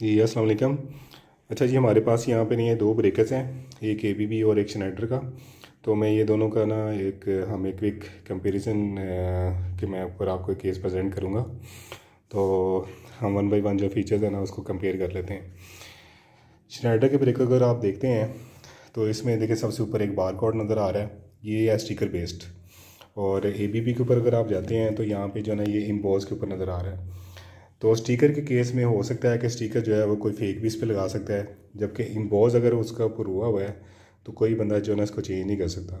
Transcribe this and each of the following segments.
जी अस्सलाम वालेकुम अच्छा जी हमारे पास यहाँ पे नहीं है दो ब्रेकर्स हैं एक ए बी बी और एक शनाइडर का तो मैं ये दोनों का ना एक हम एक क्विक कंपैरिजन के मैं ऊपर आपको एक केस प्रेजेंट करूँगा तो हम वन बाई वन जो फीचर्स हैं ना उसको कंपेयर कर लेते हैं शनाइडर के ब्रेकर अगर आप देखते हैं तो इसमें देखिए सबसे ऊपर एक बार कोड नज़र आ रहा है ये है स्टिकर बेस्ड और ए बी बी के ऊपर अगर आप जाते हैं तो यहाँ पर जो है ना ये इम्बॉज के ऊपर नज़र आ रहा है तो स्टिकर के केस में हो सकता है कि स्टिकर जो है वो कोई फेक भी इस पर लगा सकता है जबकि इम्बॉज अगर उसका ऊपर हुआ हुआ है तो कोई बंदा जो है ना इसको चेंज नहीं कर सकता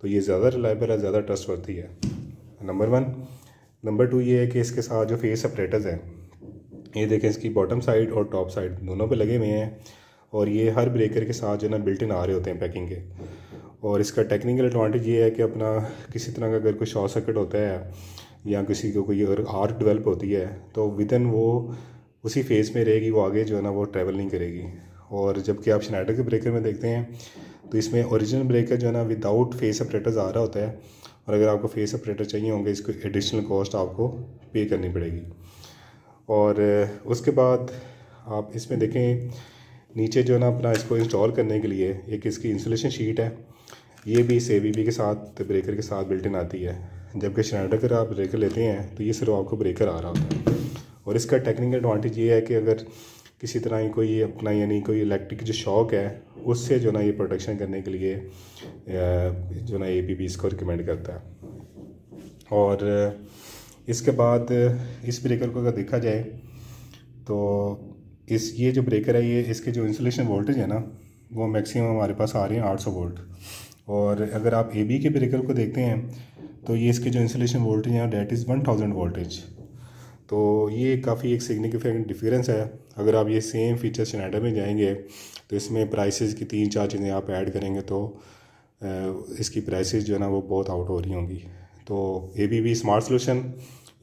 तो ये ज़्यादा रिलायबल है ज़्यादा ट्रस्ट वर्ती है नंबर वन नंबर टू ये है कि इसके साथ जो फेस अपरेटर्स हैं ये देखें इसकी बॉटम साइड और टॉप साइड दोनों पे लगे हुए हैं और ये हर ब्रेकर के साथ जो है ना बिल्ट इन आ रहे होते हैं पैकिंग के और इसका टेक्निकल एडवांटेज ये है कि अपना किसी तरह का अगर कोई शॉर्ट सर्किट होता है या किसी को कोई अगर आर्ट डेवलप होती है तो विदन वो उसी फेज़ में रहेगी वो आगे जो है ना वो ट्रैवल नहीं करेगी और जबकि आप शनाइडर के ब्रेकर में देखते हैं तो इसमें ओरिजिनल ब्रेकर जो है ना विदाउट फेस ऑपरेटर्स आ रहा होता है और अगर आपको फेस ऑपरेटर चाहिए होंगे इसको एडिशनल कॉस्ट आपको पे करनी पड़ेगी और उसके बाद आप इसमें देखें नीचे जो है ना अपना इसको इंस्टॉल करने के लिए एक इसकी इंस्टॉलेशन शीट है ये भी सेवी के साथ ब्रेकर के साथ बिल्टिन आती है जबकि अगर आप ब्रेकर लेते हैं तो ये सिर्फ आपको ब्रेकर आ रहा होता है और इसका टेक्निकल एडवांटेज ये है कि अगर किसी तरह ही कोई अपना यानी कोई इलेक्ट्रिक जो शॉक है उससे जो ना ये प्रोटेक्शन करने के लिए जो ना ए पी बी इसको रिकमेंड करता है और इसके बाद इस ब्रेकर को अगर देखा जाए तो इस ये जो ब्रेकर है ये इसके जो इंसुलेशन वोल्टेज है ना वो मैक्सिमम हमारे पास आ रहे हैं 800 वोल्ट और अगर आप ए बी के ब्रेकर को देखते हैं तो ये इसके जो इंसुलेशन वोल्टेज है that is one thousand voltage तो ये काफ़ी एक सिग्निफिकेंट डिफरेंस है अगर आप ये सेम फीचर शनाडा में जाएंगे तो इसमें प्राइसेस की तीन चार चीज़ें आप ऐड करेंगे तो इसकी प्राइसेस जो है ना वो बहुत आउट हो रही होंगी तो A B B smart solution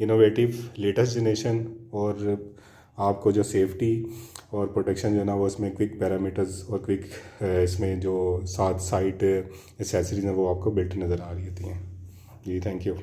innovative latest generation और आपको जो सेफ्टी और प्रोटेक्शन जो है ना वो इसमें क्विक पैरामीटर्स और क्विक इसमें जो साथ साइट एसेसरीज हैं वो आपको बिल्ट नज़र आ रही होती हैं जी थैंक यू